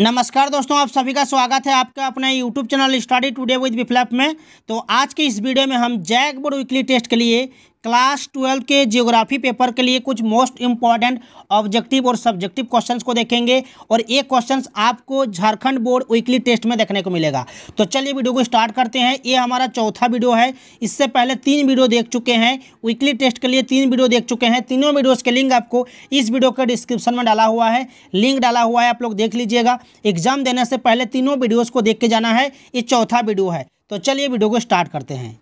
नमस्कार दोस्तों आप सभी का स्वागत है आपका अपने YouTube channel study today with विफ्लैप में तो आज की इस वीडियो में हम जैक बोर्ड वीकली टेस्ट के लिए क्लास ट्वेल्व के जियोग्राफी पेपर के लिए कुछ मोस्ट इंपॉर्टेंट ऑब्जेक्टिव और सब्जेक्टिव क्वेश्चंस को देखेंगे और ये क्वेश्चंस आपको झारखंड बोर्ड वीकली टेस्ट में देखने को मिलेगा तो चलिए वीडियो को स्टार्ट करते हैं ये हमारा चौथा वीडियो है इससे पहले तीन वीडियो देख चुके हैं वीकली टेस्ट के लिए तीन वीडियो देख चुके हैं तीनों वीडियोज़ के लिंक आपको इस वीडियो के डिस्क्रिप्शन में डाला हुआ है लिंक डाला हुआ है आप लोग देख लीजिएगा एग्जाम देने से पहले तीनों वीडियोज़ को देख के जाना है ये चौथा वीडियो है तो चलिए वीडियो को स्टार्ट करते हैं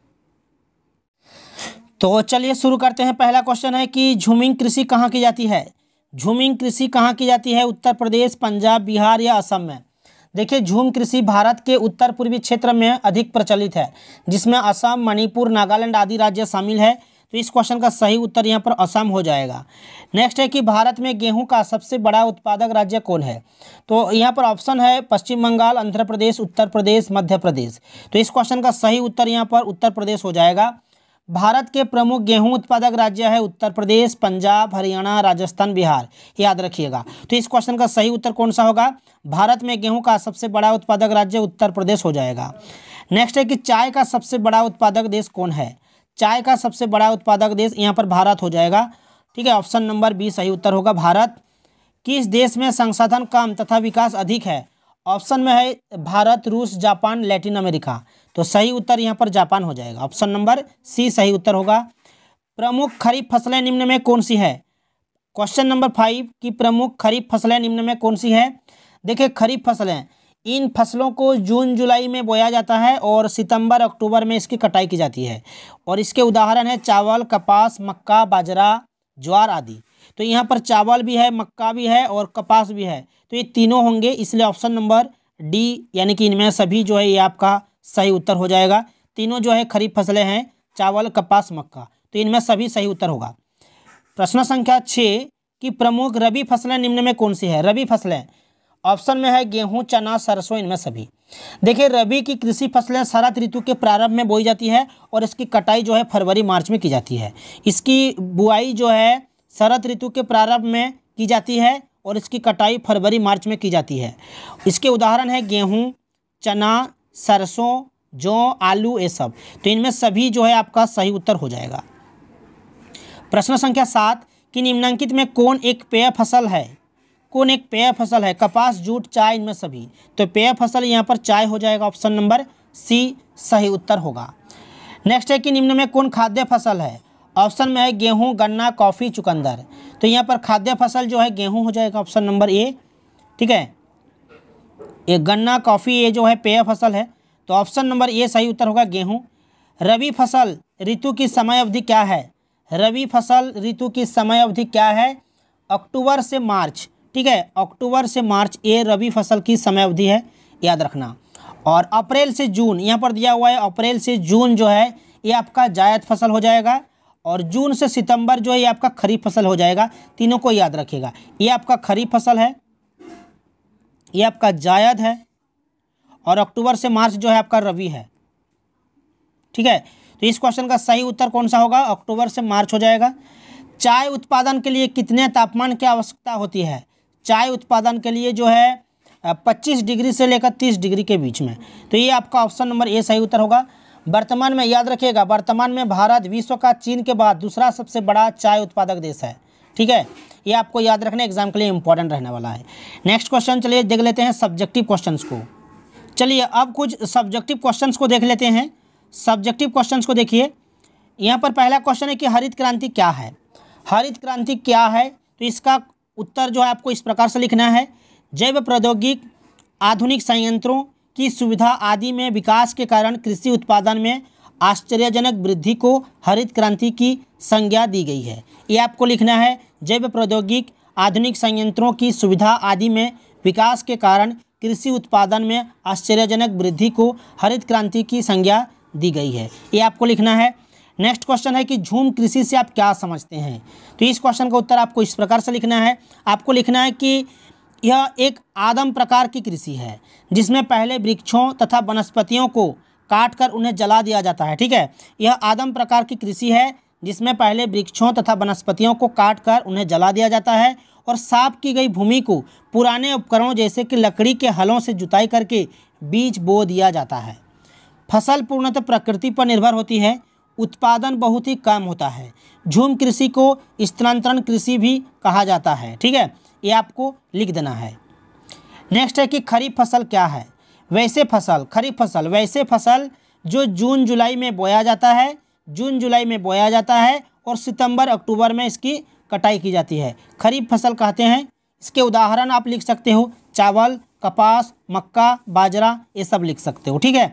तो चलिए शुरू करते हैं पहला क्वेश्चन है कि झूमिंग कृषि कहाँ की जाती है झूमिंग कृषि कहाँ की जाती है उत्तर प्रदेश पंजाब बिहार या असम में देखिए झूम कृषि भारत के उत्तर पूर्वी क्षेत्र में अधिक प्रचलित है जिसमें असम मणिपुर नागालैंड आदि राज्य शामिल है तो इस क्वेश्चन का सही उत्तर यहाँ पर असम हो जाएगा नेक्स्ट है कि भारत में गेहूं का सबसे बड़ा उत्पादक राज्य कौन है तो यहाँ पर ऑप्शन है पश्चिम बंगाल आंध्र प्रदेश उत्तर प्रदेश मध्य प्रदेश तो इस क्वेश्चन का सही उत्तर यहाँ पर उत्तर प्रदेश हो जाएगा भारत के प्रमुख गेहूं उत्पादक राज्य है उत्तर प्रदेश पंजाब हरियाणा राजस्थान बिहार याद रखिएगा तो इस क्वेश्चन का सही उत्तर कौन सा होगा भारत में गेहूं का सबसे बड़ा उत्पादक राज्य उत्तर प्रदेश हो जाएगा नेक्स्ट है कि चाय का सबसे बड़ा उत्पादक देश कौन है चाय का सबसे बड़ा उत्पादक देश यहाँ पर भारत हो जाएगा ठीक है ऑप्शन नंबर बी सही उत्तर होगा भारत किस देश में संसाधन कम तथा विकास अधिक है ऑप्शन में है भारत रूस जापान लैटिन अमेरिका तो सही उत्तर यहाँ पर जापान हो जाएगा ऑप्शन नंबर सी सही उत्तर होगा प्रमुख खरीफ फसलें निम्न में कौन सी है क्वेश्चन नंबर फाइव की प्रमुख खरीफ फसलें निम्न में कौन सी है देखिए खरीफ फसलें इन फसलों को जून जुलाई में बोया जाता है और सितंबर अक्टूबर में इसकी कटाई की जाती है और इसके उदाहरण है चावल कपास मक्का बाजरा ज्वार आदि तो यहाँ पर चावल भी है मक्का भी है और कपास भी है तो ये तीनों होंगे इसलिए ऑप्शन नंबर डी यानी कि इनमें सभी जो है ये आपका सही उत्तर हो जाएगा तीनों जो है खरीफ फसलें हैं चावल कपास मक्का तो इनमें सभी सही उत्तर होगा प्रश्न संख्या छः की प्रमुख रबी फसलें निम्न में कौन सी है रबी फसलें ऑप्शन में है गेहूँ चना सरसों इनमें सभी देखिए रबी की कृषि फसलें शरद ऋतु के प्रारंभ में बोई जाती है और इसकी कटाई जो है फरवरी मार्च में की जाती है इसकी बुआई जो है शरद ऋतु के प्रारंभ में की जाती है और इसकी कटाई फरवरी मार्च में की जाती है इसके उदाहरण है गेहूँ चना सरसों जौ आलू ये सब तो इनमें सभी जो है आपका सही उत्तर हो जाएगा प्रश्न संख्या सात कि निम्नांकित में कौन एक पेय फसल है कौन एक पेय फसल है कपास जूट चाय इनमें सभी तो पेय फसल यहाँ पर चाय हो जाएगा ऑप्शन नंबर सी सही उत्तर होगा नेक्स्ट है कि निम्न में कौन खाद्य फसल है ऑप्शन में है गेहूं गन्ना कॉफ़ी चुकंदर तो यहाँ पर खाद्य फसल जो है गेहूं हो जाएगा ऑप्शन नंबर ए ठीक है ये गन्ना कॉफ़ी ये जो है पेय फसल है तो ऑप्शन नंबर ए सही उत्तर होगा गेहूं रबी फसल ऋतु की समय अवधि क्या है रबी फसल ऋतु की समय अवधि क्या है अक्टूबर से मार्च ठीक है अक्टूबर से मार्च ये रबी फसल की समय अवधि है याद रखना और अप्रैल से जून यहाँ पर दिया हुआ है अप्रैल से जून जो है ये आपका जायद फसल हो जाएगा और जून से सितंबर जो है ये आपका खरीफ फसल हो जाएगा तीनों को याद रखिएगा ये आपका खरीफ फसल है ये आपका जायद है और अक्टूबर से मार्च जो है आपका रवि है ठीक है तो इस क्वेश्चन का सही उत्तर कौन सा होगा अक्टूबर से मार्च हो जाएगा चाय उत्पादन के लिए कितने तापमान की आवश्यकता होती है चाय उत्पादन के लिए जो है पच्चीस डिग्री से लेकर तीस डिग्री के बीच में तो ये आपका ऑप्शन नंबर ए सही उत्तर होगा वर्तमान में याद रखिएगा वर्तमान में भारत विश्व का चीन के बाद दूसरा सबसे बड़ा चाय उत्पादक देश है ठीक है ये आपको याद रखना एग्जाम के लिए इंपॉर्टेंट रहने वाला है नेक्स्ट क्वेश्चन चलिए देख लेते हैं सब्जेक्टिव क्वेश्चंस को चलिए अब कुछ सब्जेक्टिव क्वेश्चंस को देख लेते हैं सब्जेक्टिव क्वेश्चंस को देखिए यहाँ पर पहला क्वेश्चन है कि हरित क्रांति क्या है हरित क्रांति क्या है तो इसका उत्तर जो है आपको इस प्रकार से लिखना है जैव प्रौद्योगिक आधुनिक संयंत्रों की सुविधा आदि में विकास के कारण कृषि उत्पादन में आश्चर्यजनक वृद्धि को हरित क्रांति की संज्ञा दी गई है ये आपको लिखना है जैव प्रौद्योगिक आधुनिक संयंत्रों की सुविधा आदि में विकास के कारण कृषि उत्पादन में आश्चर्यजनक वृद्धि को हरित क्रांति की संज्ञा दी गई है ये आपको लिखना है नेक्स्ट क्वेश्चन है कि झूम कृषि से आप क्या समझते हैं तो इस क्वेश्चन का उत्तर आपको इस प्रकार से लिखना है आपको लिखना है कि यह एक आदम प्रकार की कृषि है जिसमें पहले वृक्षों तथा वनस्पतियों को काट कर उन्हें जला दिया जाता है ठीक है यह आदम प्रकार की कृषि है जिसमें पहले वृक्षों तथा वनस्पतियों को काट कर उन्हें जला दिया जाता है और साफ की गई भूमि को पुराने उपकरणों जैसे कि लकड़ी के हलों से जुताई करके बीज बो दिया जाता है फसल पूर्णतः प्रकृति पर निर्भर होती है उत्पादन बहुत ही कम होता है झूम कृषि को स्थानांतरण कृषि भी कहा जाता है ठीक है ये आपको लिख देना है नेक्स्ट है कि खरीफ फसल क्या है वैसे फसल खरीफ फसल वैसे फसल जो जून जुलाई में बोया जाता है जून जुलाई में बोया जाता है और सितंबर अक्टूबर में इसकी कटाई की जाती है खरीफ फसल कहते हैं इसके उदाहरण आप लिख सकते हो चावल कपास मक्का बाजरा ये सब लिख सकते हो ठीक है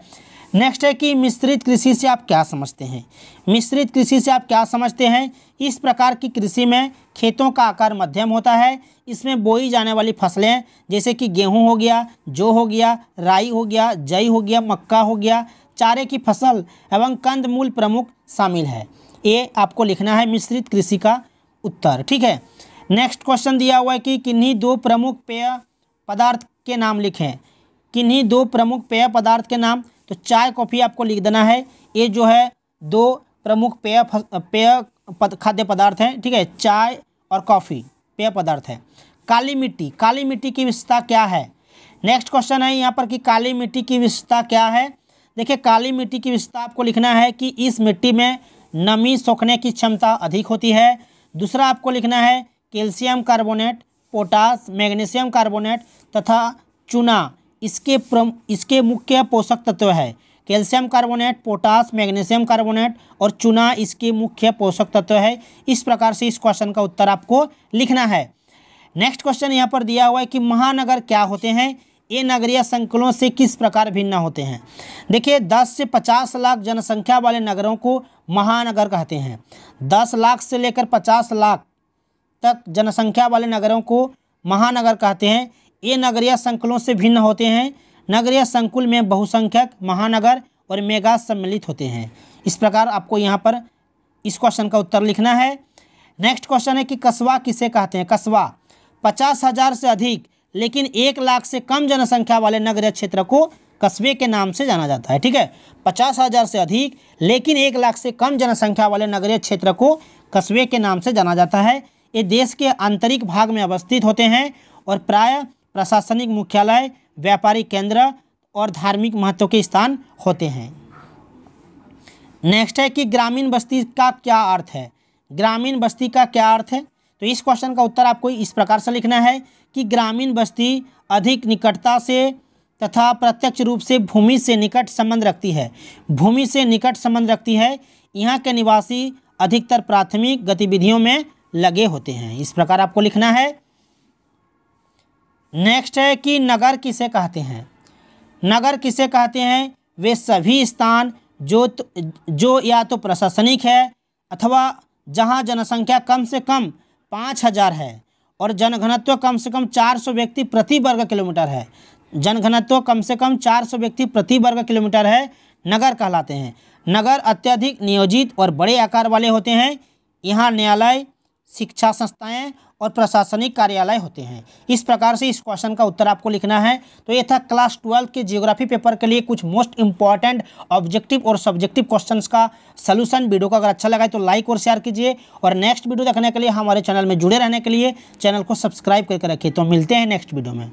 नेक्स्ट है कि मिश्रित कृषि से आप क्या समझते हैं मिश्रित कृषि से आप क्या समझते हैं इस प्रकार की कृषि में खेतों का आकार मध्यम होता है इसमें बोई जाने वाली फसलें जैसे कि गेहूं हो गया जौ हो गया राई हो गया जई हो गया मक्का हो गया चारे की फसल एवं कंद मूल प्रमुख शामिल है ये आपको लिखना है मिश्रित कृषि का उत्तर ठीक है नेक्स्ट क्वेश्चन दिया हुआ है कि किन्हीं दो प्रमुख पेय पदार्थ के नाम लिखें किन्हीं दो प्रमुख पेय पदार्थ के नाम तो चाय कॉफ़ी आपको लिख देना है ये जो है दो प्रमुख पेय पेय खाद्य पदार्थ हैं ठीक है चाय और कॉफ़ी पेय पदार्थ है काली मिट्टी काली मिट्टी की विशेषता क्या है नेक्स्ट क्वेश्चन है यहाँ पर कि काली मिट्टी की विशेषता क्या है देखिए काली मिट्टी की विशेषता आपको लिखना है कि इस मिट्टी में नमी सोखने की क्षमता अधिक होती है दूसरा आपको लिखना है calcium carbonate potash magnesium carbonate तथा चूना इसके प्रम इसके मुख्य पोषक तत्व है calcium carbonate potash magnesium carbonate और चूना इसके मुख्य पोषक तत्व है इस प्रकार से इस क्वेश्चन का उत्तर आपको लिखना है नेक्स्ट क्वेश्चन यहाँ पर दिया हुआ है कि महानगर क्या होते हैं ये नगरीय संकुलों से किस प्रकार भिन्न होते हैं देखिए 10 से 50 लाख जनसंख्या वाले नगरों को महानगर कहते हैं 10 लाख से लेकर 50 लाख तक जनसंख्या वाले नगरों को महानगर कहते हैं ये नगरीय संकुलों से भिन्न होते हैं नगरीय संकुल में बहुसंख्यक महानगर और मेगा सम्मिलित होते हैं इस प्रकार आपको यहाँ पर इस क्वेश्चन का उत्तर लिखना है नेक्स्ट क्वेश्चन है कि कस्बा किसे कहते हैं कस्बा पचास हज़ार से अधिक लेकिन एक लाख से कम जनसंख्या वाले नगरीय क्षेत्र को कस्बे के नाम से जाना जाता है ठीक है पचास हज़ार से अधिक लेकिन एक लाख से कम जनसंख्या वाले नगरीय क्षेत्र को कस्बे के नाम से जाना जाता है ये देश के आंतरिक भाग में अवस्थित होते हैं और प्राय प्रशासनिक मुख्यालय व्यापारिक केंद्र और धार्मिक महत्व के स्थान होते हैं नेक्स्ट है कि ग्रामीण बस्ती का क्या अर्थ है ग्रामीण बस्ती का क्या अर्थ है तो इस क्वेश्चन का उत्तर आपको इस प्रकार से लिखना है कि ग्रामीण बस्ती अधिक निकटता से तथा प्रत्यक्ष रूप से भूमि से निकट संबंध रखती है भूमि से निकट संबंध रखती है यहाँ के निवासी अधिकतर प्राथमिक गतिविधियों में लगे होते हैं इस प्रकार आपको लिखना है नेक्स्ट है कि नगर किसे कहते हैं नगर किसे कहते हैं वे सभी स्थान जो जो या तो प्रशासनिक है अथवा जहां जनसंख्या कम से कम पाँच हज़ार है और जनघनत्व कम से कम चार सौ व्यक्ति प्रति वर्ग किलोमीटर है जनघनत्व कम से कम चार सौ व्यक्ति प्रति वर्ग किलोमीटर है नगर कहलाते हैं नगर अत्यधिक नियोजित और बड़े आकार वाले होते हैं यहाँ न्यायालय शिक्षा संस्थाएँ और प्रशासनिक कार्यालय होते हैं इस प्रकार से इस क्वेश्चन का उत्तर आपको लिखना है तो ये था क्लास ट्वेल्थ के जियोग्राफी पेपर के लिए कुछ मोस्ट इंपॉर्टेंट ऑब्जेक्टिव और सब्जेक्टिव क्वेश्चंस का सलूशन वीडियो को अगर अच्छा लगा है तो लाइक और शेयर कीजिए और नेक्स्ट वीडियो देखने के लिए हमारे चैनल में जुड़े रहने के लिए चैनल को सब्सक्राइब करके रखिए तो मिलते हैं नेक्स्ट वीडियो में